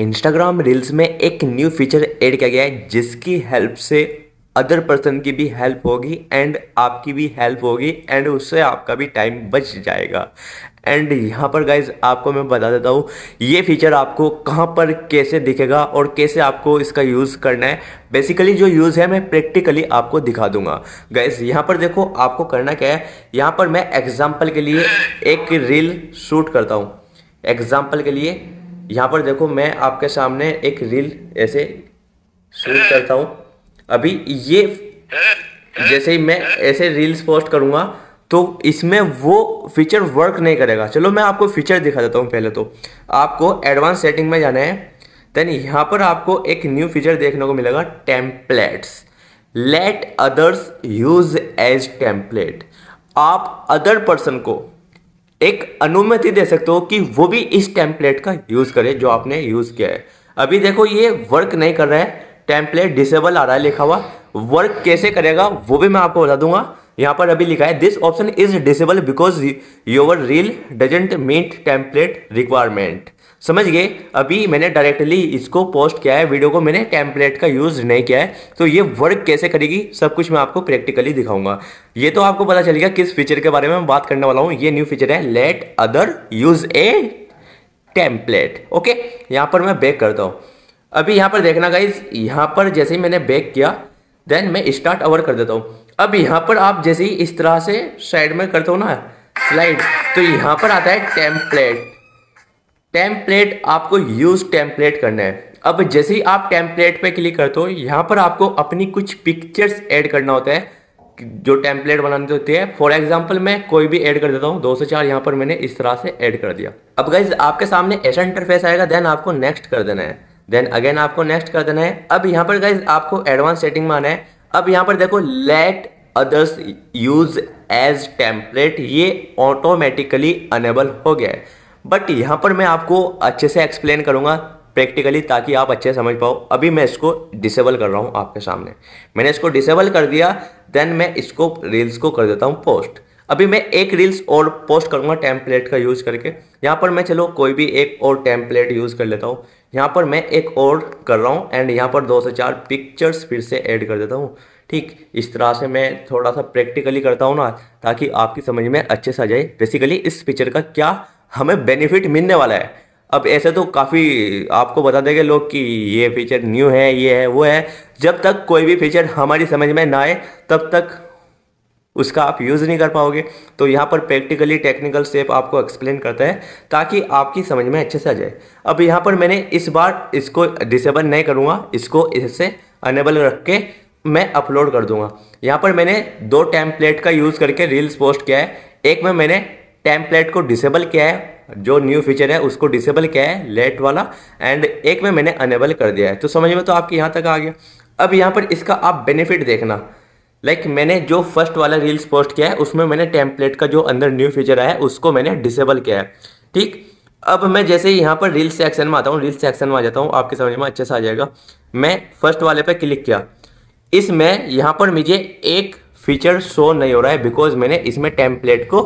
Instagram reels में एक new feature add किया गया है जिसकी हेल्प से अदर पर्सन की भी हेल्प होगी एंड आपकी भी हेल्प होगी एंड उससे आपका भी टाइम बच जाएगा एंड यहाँ पर गाइज आपको मैं बता देता हूँ ये फीचर आपको कहाँ पर कैसे दिखेगा और कैसे आपको इसका यूज़ करना है बेसिकली जो यूज़ है मैं प्रैक्टिकली आपको दिखा दूंगा गाइज यहाँ पर देखो आपको करना क्या है यहाँ पर मैं एग्जाम्पल के लिए एक रील शूट करता हूँ एग्जाम्पल के लिए यहाँ पर देखो मैं आपके सामने एक रील ऐसे शूट करता हूँ अभी ये जैसे ही मैं ऐसे रील्स पोस्ट करूँगा तो इसमें वो फीचर वर्क नहीं करेगा चलो मैं आपको फीचर दिखा देता हूँ पहले तो आपको एडवांस सेटिंग में जाना है देन यहाँ पर आपको एक न्यू फीचर देखने को मिलेगा templates let others use as template आप अदर पर्सन को एक अनुमति दे सकते हो कि वो भी इस टेम्पलेट का यूज़ करे जो आपने यूज़ किया है अभी देखो ये वर्क नहीं कर रहा है टेम्पलेट डिसेबल आ रहा है लिखा हुआ वर्क कैसे करेगा वो भी मैं आपको बता दूंगा यहाँ पर अभी लिखा है this option is disable because your reel doesn't meet template requirement समझ गए अभी मैंने डायरेक्टली इसको पोस्ट किया है वीडियो को मैंने टेम्पलेट का यूज़ नहीं किया है तो ये वर्क कैसे करेगी सब कुछ मैं आपको प्रैक्टिकली दिखाऊंगा ये तो आपको पता चलेगा किस फीचर के बारे में मैं बात करने वाला हूँ ये न्यू फीचर है let other use a template okay यहाँ पर मैं बैक करता हूँ अभी यहाँ पर देखना गाइज यहाँ पर जैसे ही मैंने बैक किया देन मैं स्टार्ट अवर कर देता हूँ अब यहाँ पर आप जैसे ही इस तरह से साइड में करते हो ना स्लाइड तो यहाँ पर आता है टेम्पलेट टेम्पलेट आपको यूज़ टेम्पलेट करना है अब जैसे ही आप टेम्पलेट पे क्लिक करते हो यहाँ पर आपको अपनी कुछ पिक्चर्स ऐड करना होता है जो टेम्पलेट बनाने होती है फॉर एग्जाम्पल मैं कोई भी ऐड कर देता हूँ दो से चार यहाँ पर मैंने इस तरह से ऐड कर दिया अब गाइज आपके सामने ऐसा इंटरफेस आएगा देन आपको नेक्स्ट कर देना है देन अगेन आपको नेक्स्ट कर देना है अब यहाँ पर गाइज आपको एडवांस सेटिंग में आना है अब यहाँ पर देखो let others use as template ये ऑटोमेटिकली अनेबल हो गया है बट यहाँ पर मैं आपको अच्छे से एक्सप्लेन करूँगा प्रैक्टिकली ताकि आप अच्छे समझ पाओ अभी मैं इसको डिसेबल कर रहा हूँ आपके सामने मैंने इसको डिसेबल कर दिया देन मैं इसको रील्स को कर देता हूँ पोस्ट अभी मैं एक रील्स और पोस्ट करूँगा टेम्पलेट का यूज़ करके यहाँ पर मैं चलो कोई भी एक और टेम्पलेट यूज़ कर लेता हूँ यहाँ पर मैं एक और कर रहा हूँ एंड यहाँ पर दो से चार पिक्चर्स फिर से ऐड कर देता हूँ ठीक इस तरह से मैं थोड़ा सा प्रैक्टिकली करता हूँ ना ताकि आपकी समझ में अच्छे से आ जाए बेसिकली इस पिक्चर का क्या हमें बेनिफिट मिलने वाला है अब ऐसे तो काफ़ी आपको बता देंगे लोग कि ये फीचर न्यू है ये है वो है जब तक कोई भी फीचर हमारी समझ में ना आए तब तक उसका आप यूज़ नहीं कर पाओगे तो यहाँ पर प्रैक्टिकली टेक्निकल स्टेप आपको एक्सप्लेन करता है ताकि आपकी समझ में अच्छे से आ जाए अब यहाँ पर मैंने इस बार इसको डिसेबल नहीं करूँगा इसको इससे अनेबल रख के मैं अपलोड कर दूँगा यहाँ पर मैंने दो टैम्पलेट का यूज़ करके रील्स पोस्ट किया है एक में मैंने टैम्पलेट को डिसेबल किया है जो न्यू फीचर है उसको डिसेबल किया है लेट वाला एंड एक में मैंने अनेबल कर दिया है तो समझ में तो आपके यहाँ तक आ गया अब यहाँ पर इसका आप बेनिफिट देखना लाइक like मैंने जो फर्स्ट वाला रील्स पोस्ट किया है उसमें मैंने टेम्पलेट का जो अंदर न्यू फीचर आया है उसको मैंने डिसेबल किया है ठीक अब मैं जैसे यहाँ पर रील्स सेक्शन में आता हूँ रील्स सेक्शन में आ जाता हूँ आपके समझ में अच्छे से आ जाएगा मैं फर्स्ट वाले पर क्लिक किया इसमें यहाँ पर मुझे एक फीचर शो नहीं हो रहा है बिकॉज मैंने इसमें टेम्पलेट को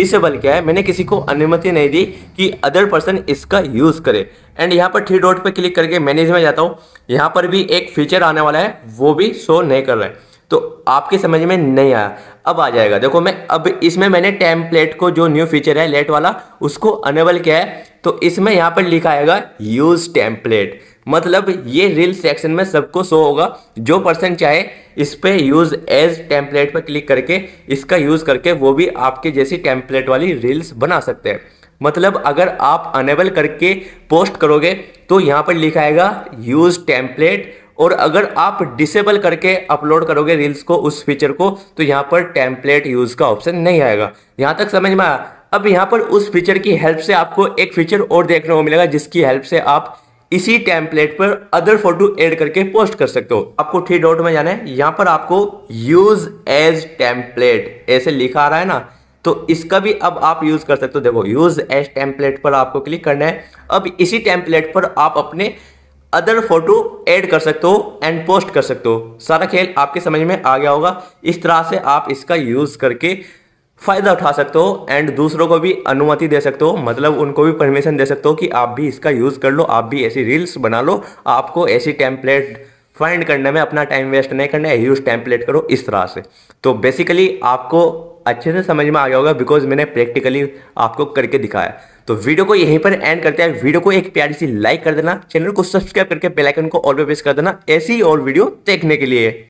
डिसेबल किया है मैंने किसी को अनुमति नहीं दी कि अदर पर्सन इसका यूज़ करे एंड यहाँ पर थ्री डॉट पर क्लिक करके मैनेज में जाता हूँ यहाँ पर भी एक फीचर आने वाला है वो भी शो नहीं कर रहा है तो आपके समझ में नहीं आया अब आ जाएगा देखो मैं अब इसमें मैंने टेम्पलेट को जो न्यू फीचर है लेट वाला उसको अनेबल किया है तो इसमें यहाँ पर लिखा आएगा यूज टेम्पलेट मतलब ये रील सेक्शन में सबको शो होगा जो पर्सन चाहे इस पर यूज़ एज टेम्पलेट पर क्लिक करके इसका यूज़ करके वो भी आपके जैसी टेम्पलेट वाली रील्स बना सकते हैं मतलब अगर आप अनेबल करके पोस्ट करोगे तो यहाँ पर लिखाएगा यूज़ टेम्पलेट और अगर आप डिसेबल करके अपलोड करोगे रील्स को उस फीचर को तो यहाँ पर टेम्पलेट यूज़ का ऑप्शन नहीं आएगा यहाँ तक समझ में आया अब यहाँ पर उस फीचर की हेल्प से आपको एक फीचर और देखने को मिलेगा जिसकी हेल्प से आप इसी टेम्पलेट पर अदर फोटो ऐड करके पोस्ट कर सकते हो आपको थ्री डॉट में जाना है यहाँ पर आपको यूज एज टेम्पलेट ऐसे लिखा आ रहा है ना तो इसका भी अब आप यूज कर सकते हो देखो यूज एज टेम्पलेट पर आपको क्लिक करना है अब इसी टेम्पलेट पर आप अपने अदर फोटो ऐड कर सकते हो एंड पोस्ट कर सकते हो सारा खेल आपके समझ में आ गया होगा इस तरह से आप इसका यूज़ करके फ़ायदा उठा सकते हो एंड दूसरों को भी अनुमति दे सकते हो मतलब उनको भी परमिशन दे सकते हो कि आप भी इसका यूज़ कर लो आप भी ऐसी रील्स बना लो आपको ऐसी टेम्पलेट फाइंड करने में अपना टाइम वेस्ट नहीं करना है यूज़ टेम्पलेट करो इस तरह से तो बेसिकली आपको अच्छे से समझ में आ गया होगा बिकॉज मैंने प्रैक्टिकली आपको करके दिखाया तो वीडियो को यहीं पर एंड करते हैं वीडियो को एक प्यारी सी लाइक कर देना चैनल को सब्सक्राइब करके बेलाइकन को और पे प्रेस कर देना ऐसी और वीडियो देखने के लिए